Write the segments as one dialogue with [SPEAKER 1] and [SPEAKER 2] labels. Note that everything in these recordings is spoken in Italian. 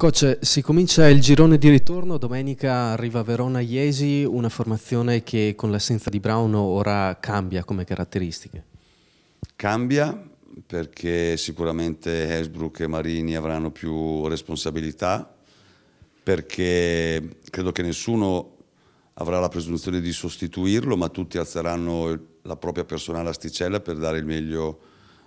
[SPEAKER 1] Coach, si comincia il girone di ritorno, domenica arriva Verona-Iesi, una formazione che con l'assenza di Brown ora cambia come caratteristiche.
[SPEAKER 2] Cambia perché sicuramente Hasbrook e Marini avranno più responsabilità, perché credo che nessuno avrà la presunzione di sostituirlo, ma tutti alzeranno la propria personale asticella per dare il meglio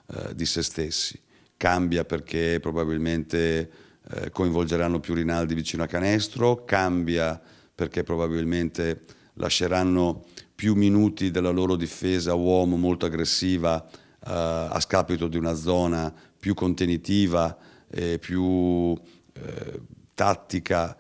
[SPEAKER 2] eh, di se stessi. Cambia perché probabilmente eh, coinvolgeranno più Rinaldi vicino a canestro, cambia perché probabilmente lasceranno più minuti della loro difesa uomo molto aggressiva eh, a scapito di una zona più contenitiva e più eh, tattica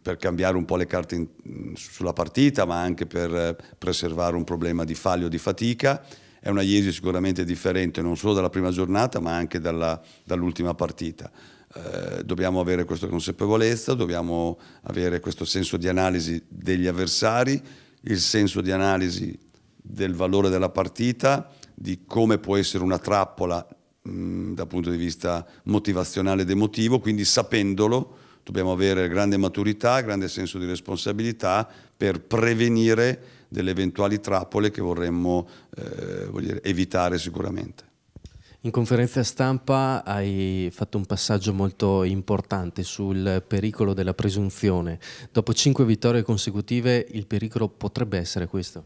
[SPEAKER 2] per cambiare un po' le carte in, sulla partita ma anche per preservare un problema di fallo o di fatica è una Iesi sicuramente differente non solo dalla prima giornata ma anche dall'ultima partita eh, dobbiamo avere questa consapevolezza, dobbiamo avere questo senso di analisi degli avversari, il senso di analisi del valore della partita, di come può essere una trappola mh, mm, dal punto di vista motivazionale ed emotivo, quindi sapendolo dobbiamo avere grande maturità, grande senso di responsabilità per prevenire delle eventuali trappole che vorremmo eh, dire, evitare sicuramente.
[SPEAKER 1] In conferenza stampa hai fatto un passaggio molto importante sul pericolo della presunzione. Dopo cinque vittorie consecutive il pericolo potrebbe essere questo?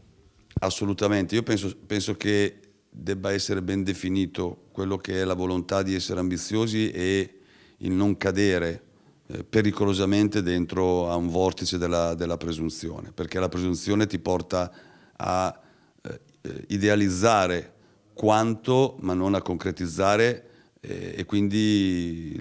[SPEAKER 2] Assolutamente, io penso, penso che debba essere ben definito quello che è la volontà di essere ambiziosi e il non cadere eh, pericolosamente dentro a un vortice della, della, presunzione, perché la presunzione ti porta a eh, eh idealizzare quanto ma non a concretizzare eh, e quindi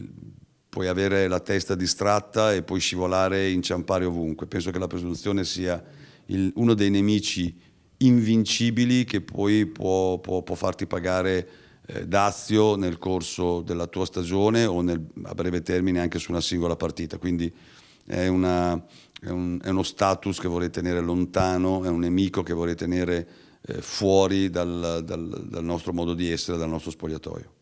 [SPEAKER 2] puoi avere la testa distratta e puoi scivolare e inciampare ovunque. Penso che la presunzione sia il, uno dei nemici invincibili che poi può, può, può farti pagare eh, dazio nel corso della tua stagione o nel, a breve termine anche su una singola partita. Quindi è, una, è, un, è uno status che vorrei tenere lontano, è un nemico che vorrei tenere eh, fuori dal, dal, dal nostro modo di essere, dal nostro spogliatoio.